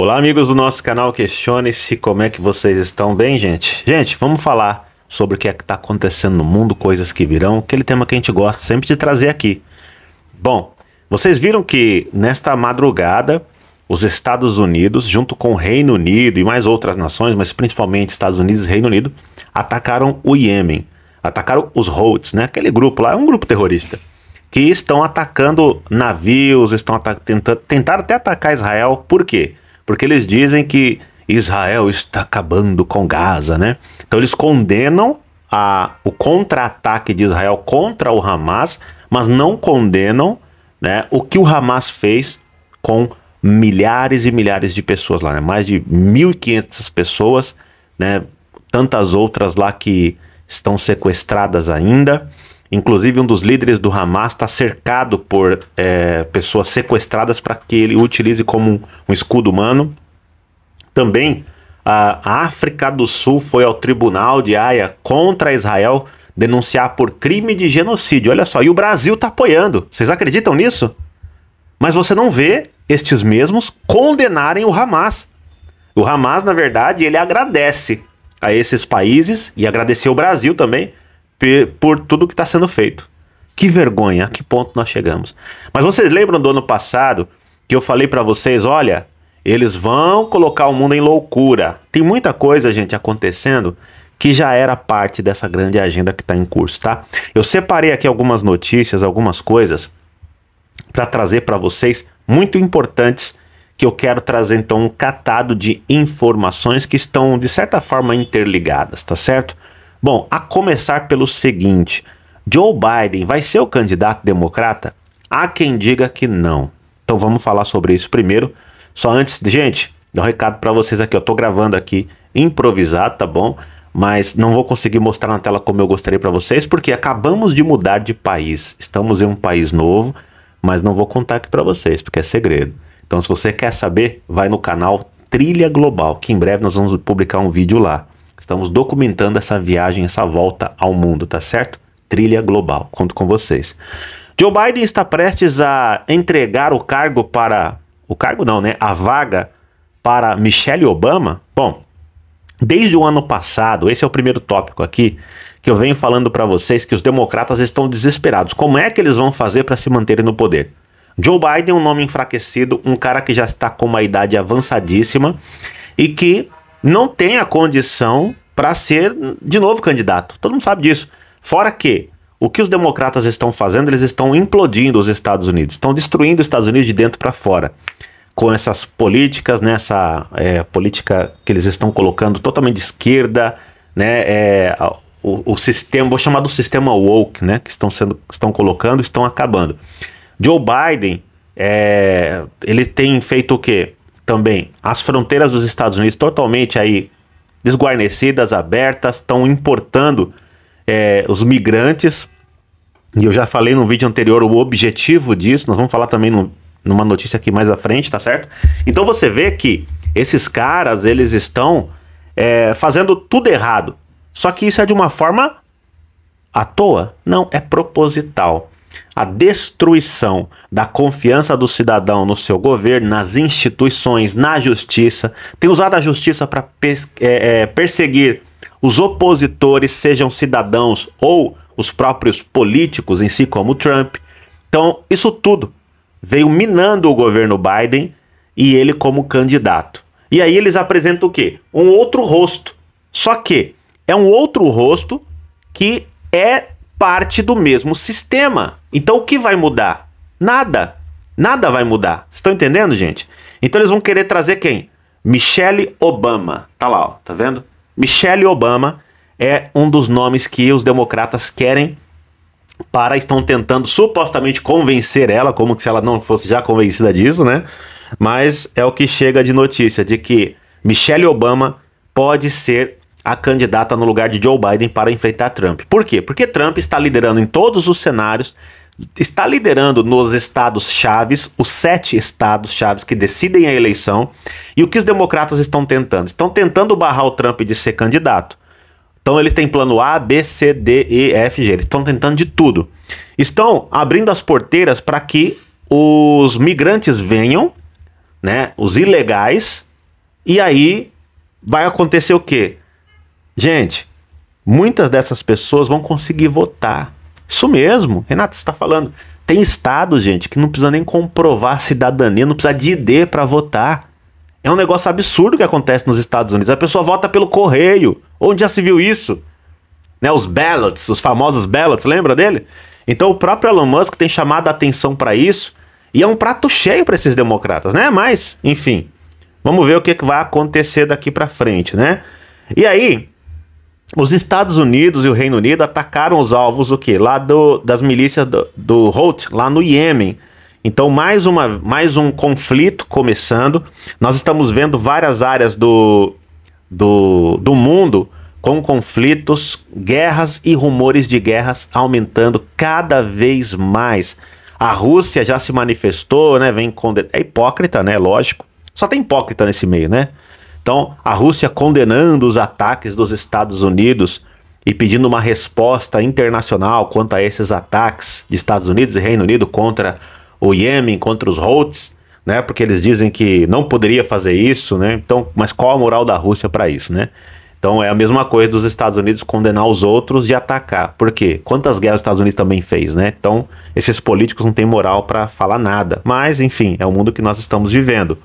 Olá, amigos do nosso canal Questione-se como é que vocês estão bem, gente? Gente, vamos falar sobre o que é que está acontecendo no mundo, coisas que virão, aquele tema que a gente gosta sempre de trazer aqui. Bom, vocês viram que nesta madrugada os Estados Unidos, junto com o Reino Unido e mais outras nações, mas principalmente Estados Unidos e Reino Unido, atacaram o Iêmen. Atacaram os Houthis, né? Aquele grupo lá, é um grupo terrorista que estão atacando navios, estão tentando, tentaram até atacar Israel. Por quê? Porque eles dizem que Israel está acabando com Gaza, né? Então eles condenam a, o contra-ataque de Israel contra o Hamas, mas não condenam né, o que o Hamas fez com milhares e milhares de pessoas lá, né? Mais de 1.500 pessoas, né? Tantas outras lá que estão sequestradas ainda. Inclusive, um dos líderes do Hamas está cercado por é, pessoas sequestradas para que ele utilize como um escudo humano. Também, a África do Sul foi ao tribunal de Haia contra Israel denunciar por crime de genocídio. Olha só, e o Brasil está apoiando. Vocês acreditam nisso? Mas você não vê estes mesmos condenarem o Hamas. O Hamas, na verdade, ele agradece a esses países e agradeceu o Brasil também por tudo que está sendo feito. Que vergonha, a que ponto nós chegamos. Mas vocês lembram do ano passado que eu falei para vocês, olha, eles vão colocar o mundo em loucura. Tem muita coisa, gente, acontecendo que já era parte dessa grande agenda que está em curso, tá? Eu separei aqui algumas notícias, algumas coisas para trazer para vocês muito importantes que eu quero trazer então um catado de informações que estão de certa forma interligadas, tá certo? Bom, a começar pelo seguinte: Joe Biden vai ser o candidato democrata? Há quem diga que não. Então vamos falar sobre isso primeiro. Só antes, gente, dá um recado para vocês aqui. Eu tô gravando aqui improvisado, tá bom? Mas não vou conseguir mostrar na tela como eu gostaria para vocês, porque acabamos de mudar de país. Estamos em um país novo, mas não vou contar aqui para vocês, porque é segredo. Então se você quer saber, vai no canal Trilha Global, que em breve nós vamos publicar um vídeo lá. Estamos documentando essa viagem, essa volta ao mundo, tá certo? Trilha global. Conto com vocês. Joe Biden está prestes a entregar o cargo para. O cargo não, né? A vaga para Michelle Obama? Bom, desde o ano passado, esse é o primeiro tópico aqui, que eu venho falando para vocês que os democratas estão desesperados. Como é que eles vão fazer para se manterem no poder? Joe Biden é um nome enfraquecido, um cara que já está com uma idade avançadíssima e que não tem a condição para ser de novo candidato. Todo mundo sabe disso. Fora que o que os democratas estão fazendo, eles estão implodindo os Estados Unidos, estão destruindo os Estados Unidos de dentro para fora. Com essas políticas, nessa né, é, política que eles estão colocando totalmente de esquerda, né, é, o, o, sistema, vou chamar do sistema woke, né, que estão, sendo, estão colocando, estão acabando. Joe Biden, é, ele tem feito o quê? também as fronteiras dos Estados Unidos totalmente aí desguarnecidas, abertas, estão importando é, os migrantes. E eu já falei no vídeo anterior o objetivo disso, nós vamos falar também no, numa notícia aqui mais à frente, tá certo? Então você vê que esses caras, eles estão é, fazendo tudo errado. Só que isso é de uma forma à toa? Não, é proposital a destruição da confiança do cidadão no seu governo, nas instituições, na justiça, tem usado a justiça para é, é, perseguir os opositores, sejam cidadãos ou os próprios políticos em si, como Trump. Então, isso tudo veio minando o governo Biden e ele como candidato. E aí eles apresentam o quê? Um outro rosto. Só que é um outro rosto que é parte do mesmo sistema. Então o que vai mudar? Nada. Nada vai mudar. Estão entendendo, gente? Então eles vão querer trazer quem? Michelle Obama. Tá lá, ó, tá vendo? Michelle Obama é um dos nomes que os democratas querem para estão tentando supostamente convencer ela, como se ela não fosse já convencida disso, né? Mas é o que chega de notícia de que Michelle Obama pode ser a candidata no lugar de Joe Biden para enfrentar Trump. Por quê? Porque Trump está liderando em todos os cenários, está liderando nos estados chaves, os sete estados chaves que decidem a eleição. E o que os democratas estão tentando? Estão tentando barrar o Trump de ser candidato. Então eles têm plano A, B, C, D, E, F, G. Eles estão tentando de tudo. Estão abrindo as porteiras para que os migrantes venham, né? Os ilegais. E aí vai acontecer o quê? Gente, muitas dessas pessoas vão conseguir votar. Isso mesmo, Renato está falando. Tem estado, gente, que não precisa nem comprovar cidadania, não precisa de ID para votar. É um negócio absurdo que acontece nos Estados Unidos. A pessoa vota pelo correio. Onde já se viu isso? Né, os ballots, os famosos ballots, lembra dele? Então o próprio Elon Musk tem chamado a atenção para isso e é um prato cheio para esses democratas, né? Mas, enfim, vamos ver o que, que vai acontecer daqui para frente, né? E aí, os Estados Unidos e o Reino Unido atacaram os alvos o quê? Lá do, das milícias do, do Houthi, lá no Iêmen. Então, mais, uma, mais um conflito começando. Nós estamos vendo várias áreas do, do, do mundo com conflitos, guerras e rumores de guerras aumentando cada vez mais. A Rússia já se manifestou, né? Vem com É hipócrita, né? Lógico. Só tem hipócrita nesse meio, né? Então, a Rússia condenando os ataques dos Estados Unidos e pedindo uma resposta internacional quanto a esses ataques de Estados Unidos e Reino Unido contra o Iêmen, contra os Houthis, né? Porque eles dizem que não poderia fazer isso, né? Então, mas qual a moral da Rússia para isso, né? Então é a mesma coisa dos Estados Unidos condenar os outros e atacar. Por quê? Quantas guerras os Estados Unidos também fez, né? Então esses políticos não têm moral para falar nada. Mas enfim, é o mundo que nós estamos vivendo.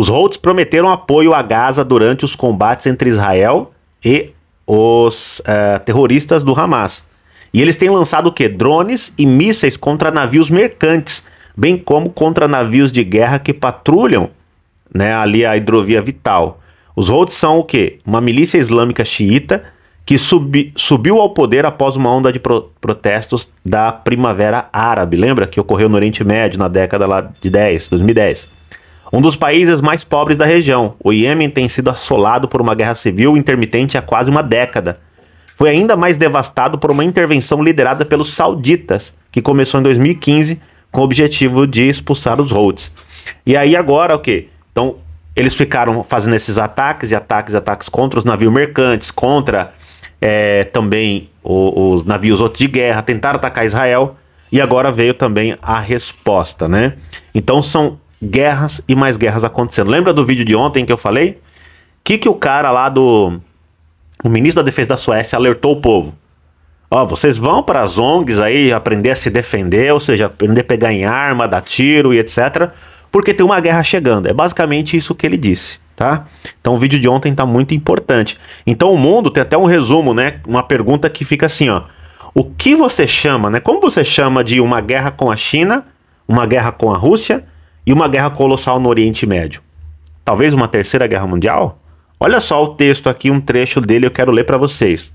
Os Houthis prometeram apoio a Gaza durante os combates entre Israel e os uh, terroristas do Hamas. E eles têm lançado o quê? Drones e mísseis contra navios mercantes, bem como contra navios de guerra que patrulham né, ali a hidrovia vital. Os Houthis são o quê? Uma milícia islâmica xiita que subi, subiu ao poder após uma onda de pro, protestos da Primavera Árabe. Lembra que ocorreu no Oriente Médio na década lá de 10, 2010 um dos países mais pobres da região. O Iêmen tem sido assolado por uma guerra civil intermitente há quase uma década. Foi ainda mais devastado por uma intervenção liderada pelos sauditas, que começou em 2015 com o objetivo de expulsar os Houthis. E aí agora o que? Então eles ficaram fazendo esses ataques e ataques e ataques contra os navios mercantes, contra é, também os navios outros de guerra, tentaram atacar Israel e agora veio também a resposta, né? Então são guerras e mais guerras acontecendo. Lembra do vídeo de ontem que eu falei? O que, que o cara lá do. O ministro da Defesa da Suécia alertou o povo. Ó, oh, vocês vão para as ONGs aí aprender a se defender, ou seja, aprender a pegar em arma, dar tiro e etc. Porque tem uma guerra chegando. É basicamente isso que ele disse, tá? Então o vídeo de ontem tá muito importante. Então o mundo tem até um resumo, né? Uma pergunta que fica assim, ó. O que você chama, né? Como você chama de uma guerra com a China, uma guerra com a Rússia e uma guerra colossal no Oriente Médio. Talvez uma terceira guerra mundial? Olha só o texto aqui, um trecho dele eu quero ler para vocês.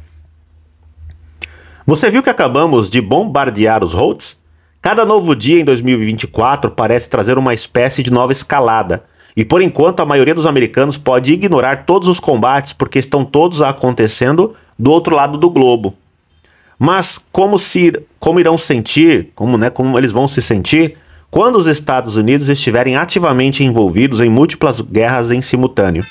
Você viu que acabamos de bombardear os Houthis? Cada novo dia em 2024 parece trazer uma espécie de nova escalada. E por enquanto a maioria dos americanos pode ignorar todos os combates porque estão todos acontecendo do outro lado do globo. Mas como se como irão sentir, como né, como eles vão se sentir quando os Estados Unidos estiverem ativamente envolvidos em múltiplas guerras em simultâneo.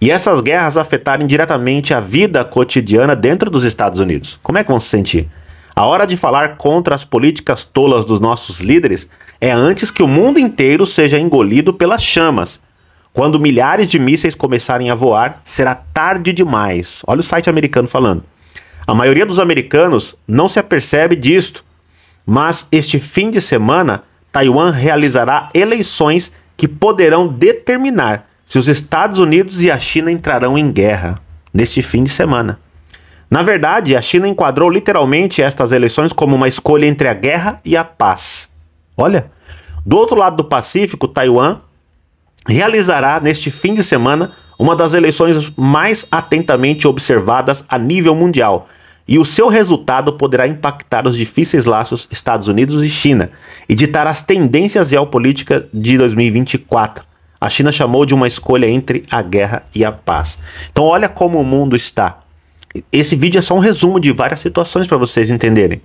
E essas guerras afetarem diretamente a vida cotidiana dentro dos Estados Unidos. Como é que vão se sentir? A hora de falar contra as políticas tolas dos nossos líderes é antes que o mundo inteiro seja engolido pelas chamas. Quando milhares de mísseis começarem a voar, será tarde demais. Olha o site americano falando. A maioria dos americanos não se apercebe disto, mas este fim de semana Taiwan realizará eleições que poderão determinar se os Estados Unidos e a China entrarão em guerra neste fim de semana. Na verdade, a China enquadrou literalmente estas eleições como uma escolha entre a guerra e a paz. Olha, do outro lado do Pacífico, Taiwan realizará neste fim de semana uma das eleições mais atentamente observadas a nível mundial, e o seu resultado poderá impactar os difíceis laços Estados Unidos e China e ditar as tendências geopolíticas de 2024. A China chamou de uma escolha entre a guerra e a paz. Então, olha como o mundo está. Esse vídeo é só um resumo de várias situações para vocês entenderem.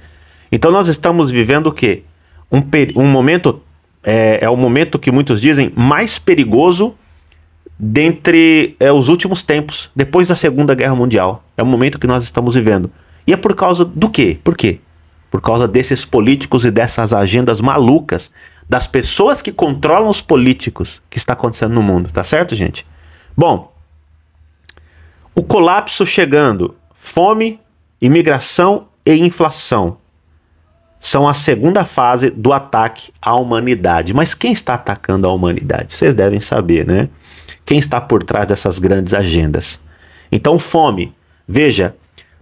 Então, nós estamos vivendo o quê? Um, um momento é, é o momento que muitos dizem mais perigoso dentre é, os últimos tempos, depois da Segunda Guerra Mundial. É o momento que nós estamos vivendo. E é por causa do quê? Por quê? Por causa desses políticos e dessas agendas malucas, das pessoas que controlam os políticos, que está acontecendo no mundo, tá certo, gente? Bom, o colapso chegando, fome, imigração e inflação são a segunda fase do ataque à humanidade. Mas quem está atacando a humanidade? Vocês devem saber, né? Quem está por trás dessas grandes agendas? Então, fome. Veja,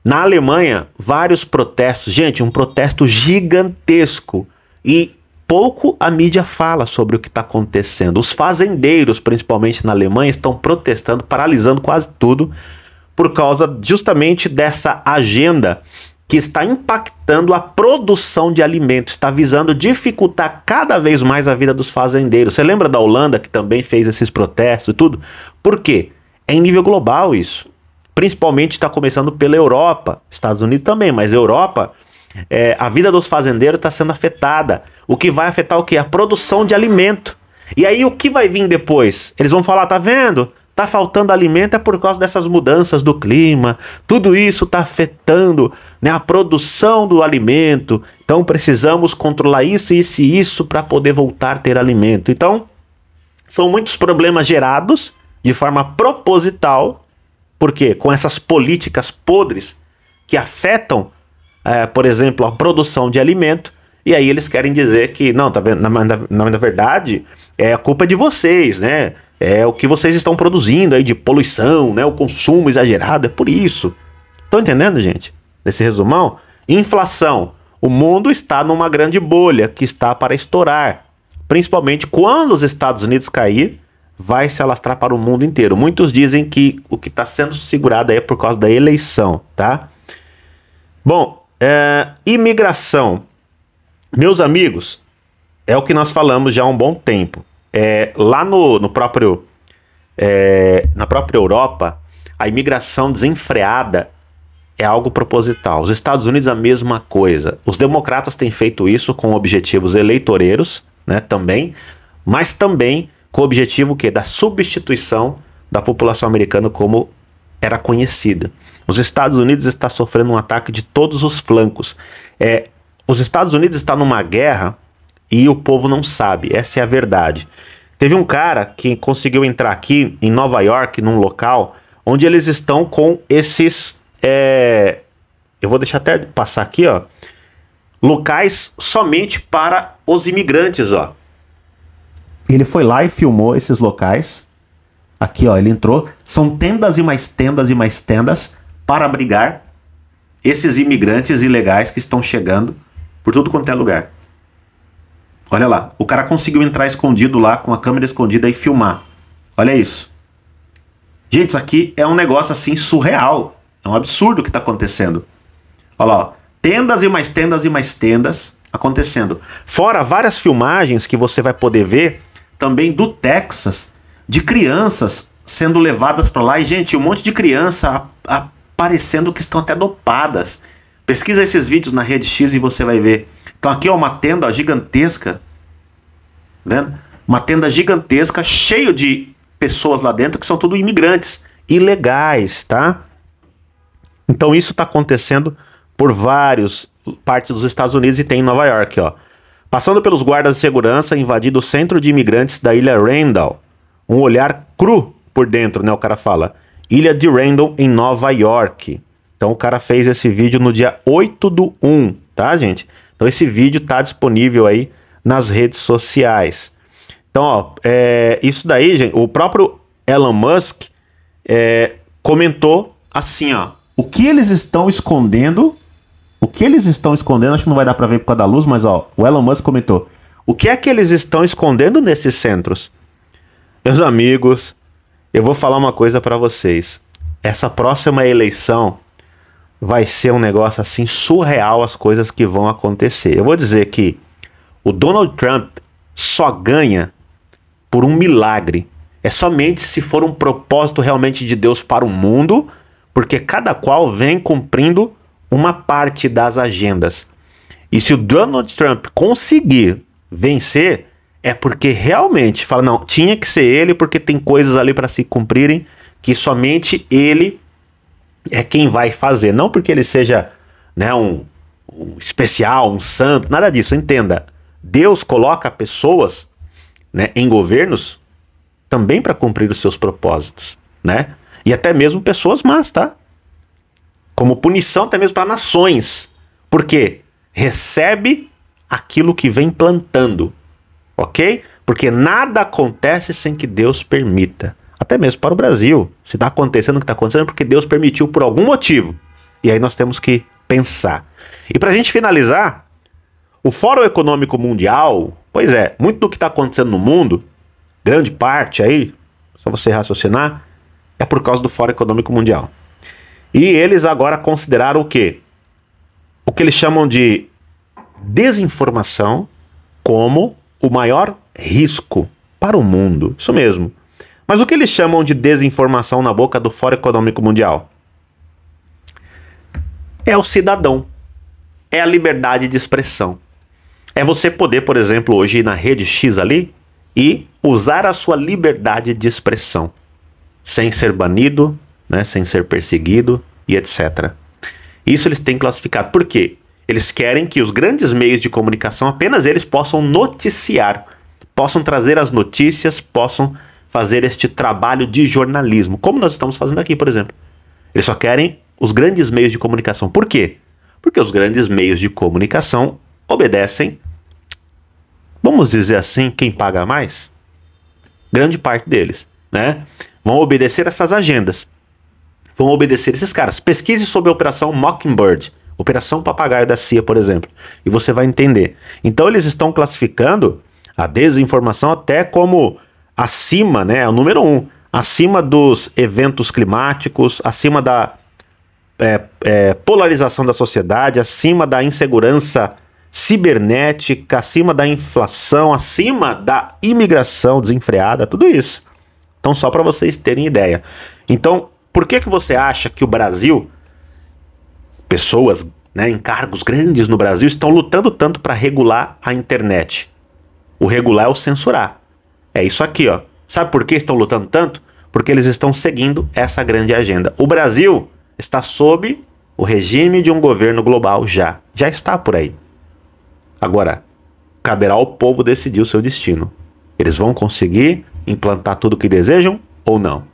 na Alemanha, vários protestos, gente, um protesto gigantesco e pouco a mídia fala sobre o que está acontecendo. Os fazendeiros, principalmente na Alemanha, estão protestando, paralisando quase tudo por causa justamente dessa agenda que está impactando a produção de alimentos, está visando dificultar cada vez mais a vida dos fazendeiros. Você lembra da Holanda que também fez esses protestos e tudo? Por quê? É em nível global isso principalmente está começando pela Europa, Estados Unidos também, mas Europa, é, a vida dos fazendeiros está sendo afetada. O que vai afetar o que? A produção de alimento. E aí o que vai vir depois? Eles vão falar, tá vendo? Tá faltando alimento é por causa dessas mudanças do clima. Tudo isso está afetando né, a produção do alimento. Então precisamos controlar isso, isso e isso para poder voltar a ter alimento. Então são muitos problemas gerados de forma proposital porque com essas políticas podres que afetam, é, por exemplo, a produção de alimento, e aí eles querem dizer que, não, tá vendo? Na, na, na verdade, é a culpa é de vocês, né? É o que vocês estão produzindo aí de poluição, né? O consumo exagerado, é por isso. Estão entendendo, gente? Nesse resumão? Inflação. O mundo está numa grande bolha que está para estourar. Principalmente quando os Estados Unidos cair vai se alastrar para o mundo inteiro. Muitos dizem que o que está sendo segurado aí é por causa da eleição, tá? Bom, é, imigração. Meus amigos, é o que nós falamos já há um bom tempo. É, lá no, no próprio, é, na própria Europa, a imigração desenfreada é algo proposital. Os Estados Unidos a mesma coisa. Os democratas têm feito isso com objetivos eleitoreiros, né, também, mas também com o objetivo que da substituição da população americana como era conhecida. Os Estados Unidos está sofrendo um ataque de todos os flancos. É, os Estados Unidos está numa guerra e o povo não sabe. Essa é a verdade. Teve um cara que conseguiu entrar aqui em Nova York, num local onde eles estão com esses. É, eu vou deixar até passar aqui, ó. Locais somente para os imigrantes, ó. Ele foi lá e filmou esses locais. Aqui, ó, ele entrou. São tendas e mais tendas e mais tendas para abrigar esses imigrantes ilegais que estão chegando por tudo quanto é lugar. Olha lá, o cara conseguiu entrar escondido lá com a câmera escondida e filmar. Olha isso. Gente, isso aqui é um negócio assim surreal. É um absurdo o que está acontecendo. Olha lá, ó. tendas e mais tendas e mais tendas acontecendo. Fora várias filmagens que você vai poder ver também do Texas, de crianças sendo levadas para lá. E, gente, um monte de criança aparecendo que estão até dopadas. Pesquisa esses vídeos na rede X e você vai ver. Então, aqui é uma tenda gigantesca, vendo uma tenda gigantesca, cheio de pessoas lá dentro que são tudo imigrantes ilegais, tá? Então, isso está acontecendo por vários partes dos Estados Unidos e tem em Nova York, ó. Passando pelos guardas de segurança, invadindo o centro de imigrantes da ilha Randall. Um olhar cru por dentro, né? O cara fala. Ilha de Randall em Nova York. Então o cara fez esse vídeo no dia 8 do 1, tá, gente? Então esse vídeo tá disponível aí nas redes sociais. Então, ó, é, isso daí, gente, o próprio Elon Musk é, comentou assim, ó. O que eles estão escondendo o que eles estão escondendo, acho que não vai dar para ver por causa da luz, mas ó, o Elon Musk comentou. O que é que eles estão escondendo nesses centros? Meus amigos, eu vou falar uma coisa para vocês. Essa próxima eleição vai ser um negócio assim surreal as coisas que vão acontecer. Eu vou dizer que o Donald Trump só ganha por um milagre. É somente se for um propósito realmente de Deus para o mundo, porque cada qual vem cumprindo uma parte das agendas. E se o Donald Trump conseguir vencer, é porque realmente fala, não, tinha que ser ele, porque tem coisas ali para se cumprirem que somente ele é quem vai fazer. Não porque ele seja né, um, um especial, um santo, nada disso, entenda. Deus coloca pessoas né, em governos também para cumprir os seus propósitos, né? E até mesmo pessoas más, tá? como punição até mesmo para nações, porque recebe aquilo que vem plantando, ok? Porque nada acontece sem que Deus permita. Até mesmo para o Brasil, se está acontecendo o que está acontecendo, é porque Deus permitiu por algum motivo. E aí nós temos que pensar. E para a gente finalizar, o Fórum Econômico Mundial, pois é, muito do que está acontecendo no mundo, grande parte aí, só você raciocinar, é por causa do Fórum Econômico Mundial. E eles agora consideraram o quê? O que eles chamam de desinformação como o maior risco para o mundo. Isso mesmo. Mas o que eles chamam de desinformação na boca do Fórum Econômico Mundial? É o cidadão. É a liberdade de expressão. É você poder, por exemplo, hoje ir na rede X ali e usar a sua liberdade de expressão, sem ser banido, né, sem ser perseguido e etc. Isso eles têm classificado. Por quê? Eles querem que os grandes meios de comunicação apenas eles possam noticiar, possam trazer as notícias, possam fazer este trabalho de jornalismo, como nós estamos fazendo aqui, por exemplo. Eles só querem os grandes meios de comunicação. Por quê? Porque os grandes meios de comunicação obedecem, vamos dizer assim, quem paga mais? Grande parte deles, né? Vão obedecer essas agendas vão obedecer esses caras. Pesquise sobre a Operação Mockingbird, Operação Papagaio da CIA, por exemplo, e você vai entender. Então eles estão classificando a desinformação até como acima, né, é o número um, acima dos eventos climáticos, acima da é, é, polarização da sociedade, acima da insegurança cibernética, acima da inflação, acima da imigração desenfreada, tudo isso. Então, só para vocês terem ideia. Então, por que, que você acha que o Brasil, pessoas né, em cargos grandes no Brasil, estão lutando tanto para regular a internet? O regular é o censurar. É isso aqui, ó. Sabe por que estão lutando tanto? Porque eles estão seguindo essa grande agenda. O Brasil está sob o regime de um governo global já. Já está por aí. Agora, caberá ao povo decidir o seu destino. Eles vão conseguir implantar tudo o que desejam ou não?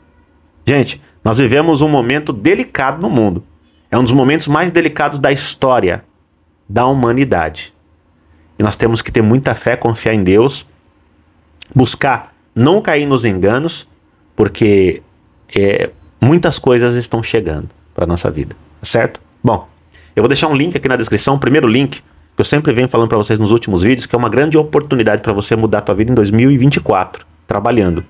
Gente, nós vivemos um momento delicado no mundo. É um dos momentos mais delicados da história da humanidade. E nós temos que ter muita fé, confiar em Deus, buscar não cair nos enganos, porque é, muitas coisas estão chegando para nossa vida, tá certo? Bom, eu vou deixar um link aqui na descrição, o primeiro link que eu sempre venho falando para vocês nos últimos vídeos, que é uma grande oportunidade para você mudar a sua vida em 2024, trabalhando.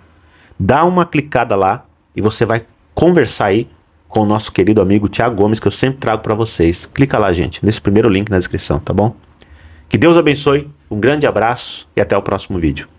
Dá uma clicada lá e você vai conversar aí com o nosso querido amigo Tiago Gomes, que eu sempre trago para vocês. Clica lá, gente, nesse primeiro link na descrição, tá bom? Que Deus abençoe, um grande abraço e até o próximo vídeo.